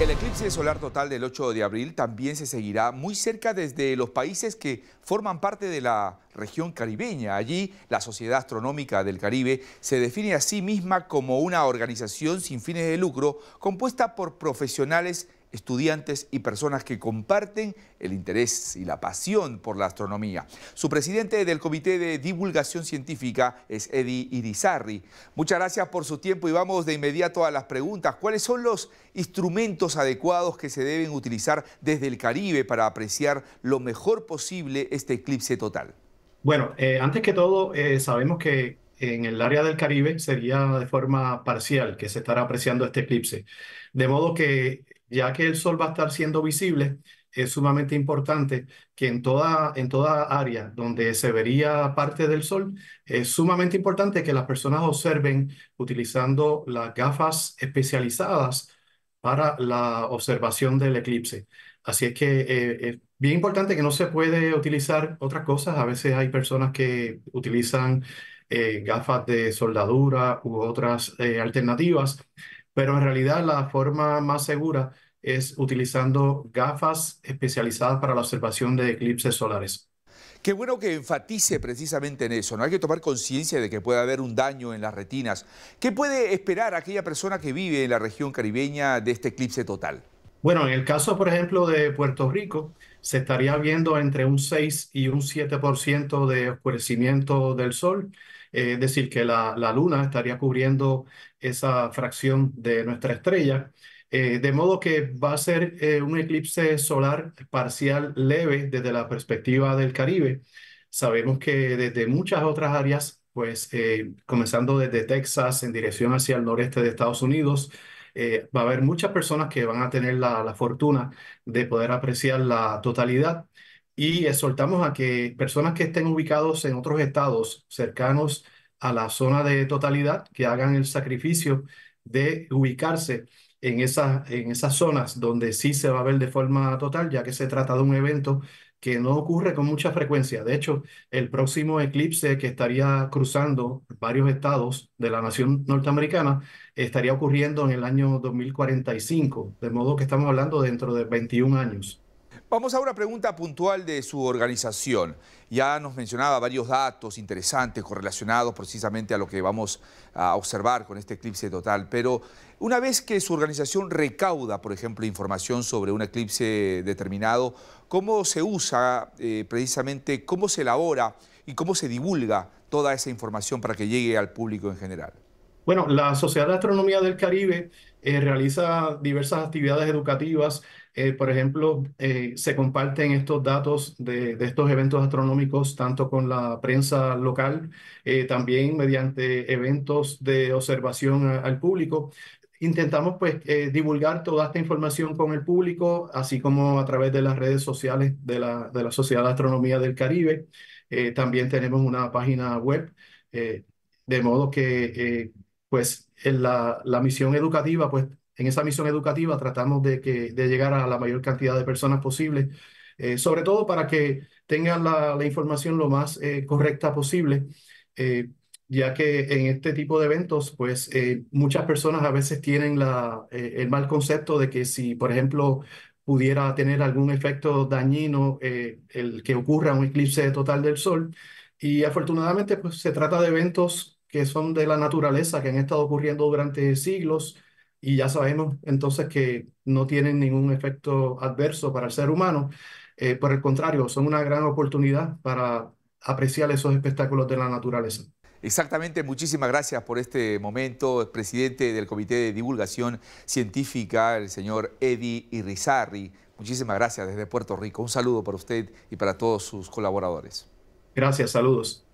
El eclipse solar total del 8 de abril también se seguirá muy cerca desde los países que forman parte de la región caribeña. Allí, la Sociedad Astronómica del Caribe se define a sí misma como una organización sin fines de lucro compuesta por profesionales estudiantes y personas que comparten el interés y la pasión por la astronomía. Su presidente del Comité de Divulgación Científica es Eddie Irizarri. Muchas gracias por su tiempo y vamos de inmediato a las preguntas. ¿Cuáles son los instrumentos adecuados que se deben utilizar desde el Caribe para apreciar lo mejor posible este eclipse total? Bueno, eh, antes que todo, eh, sabemos que en el área del Caribe sería de forma parcial que se estará apreciando este eclipse. De modo que ya que el sol va a estar siendo visible, es sumamente importante que en toda, en toda área donde se vería parte del sol, es sumamente importante que las personas observen utilizando las gafas especializadas para la observación del eclipse. Así es que eh, es bien importante que no se puede utilizar otras cosas. A veces hay personas que utilizan eh, gafas de soldadura u otras eh, alternativas pero en realidad la forma más segura es utilizando gafas especializadas para la observación de eclipses solares. Qué bueno que enfatice precisamente en eso, ¿no? Hay que tomar conciencia de que puede haber un daño en las retinas. ¿Qué puede esperar aquella persona que vive en la región caribeña de este eclipse total? Bueno, en el caso, por ejemplo, de Puerto Rico, se estaría viendo entre un 6 y un 7% de oscurecimiento del sol es decir, que la, Luna estaría cubriendo esa fracción de nuestra estrella. Eh, de modo que va a ser eh, un eclipse solar parcial leve desde la perspectiva del Caribe. Sabemos que desde muchas otras áreas, pues eh, comenzando desde Texas en dirección hacia el noreste de Estados Unidos, va a haber muchas personas que van a tener la, la, fortuna de poder apreciar la totalidad y exhortamos a que personas que estén ubicados en otros estados cercanos a la zona de totalidad, que hagan el sacrificio de ubicarse en esas, en esas zonas donde sí se va a ver de forma total, ya que se trata de un evento que no ocurre con mucha frecuencia. De hecho, el próximo eclipse que estaría cruzando varios estados de la nación norteamericana estaría ocurriendo en el año 2045, de modo que estamos hablando dentro de 21 años. Vamos a una pregunta puntual de su organización. Ya nos mencionaba varios datos interesantes correlacionados precisamente a lo que vamos a observar con este eclipse total, pero una vez que su organización recauda, por ejemplo, información sobre un eclipse determinado, ¿cómo se usa eh, precisamente, cómo se elabora y cómo se divulga toda esa información para que llegue al público en general? Bueno, la Sociedad de Astronomía del Caribe eh, realiza diversas actividades educativas. Eh, por ejemplo, eh, se comparten estos datos de, estos eventos astronómicos tanto con la prensa local, también mediante eventos de observación al público. Intentamos pues divulgar toda esta información con el público, así como a través de las redes sociales de la, de la Sociedad de Astronomía del Caribe. también tenemos una página web, de modo que pues en la, misión educativa, pues en esa misión educativa tratamos de, que, de llegar a la mayor cantidad de personas posible, eh, sobre todo para que tengan la, información lo más eh, correcta posible, eh, ya que en este tipo de eventos, pues muchas personas a veces tienen la, el mal concepto de que si, por ejemplo, pudiera tener algún efecto dañino el que ocurra un eclipse total del sol, y afortunadamente, pues se trata de eventos que son de la naturaleza, que han estado ocurriendo durante siglos y ya sabemos entonces que no tienen ningún efecto adverso para el ser humano. Eh, por el contrario, son una gran oportunidad para apreciar esos espectáculos de la naturaleza. Exactamente, muchísimas gracias por este momento, el presidente del Comité de Divulgación Científica, el señor Eddie Irizarri. Muchísimas gracias desde Puerto Rico. Un saludo para usted y para todos sus colaboradores. Gracias, saludos.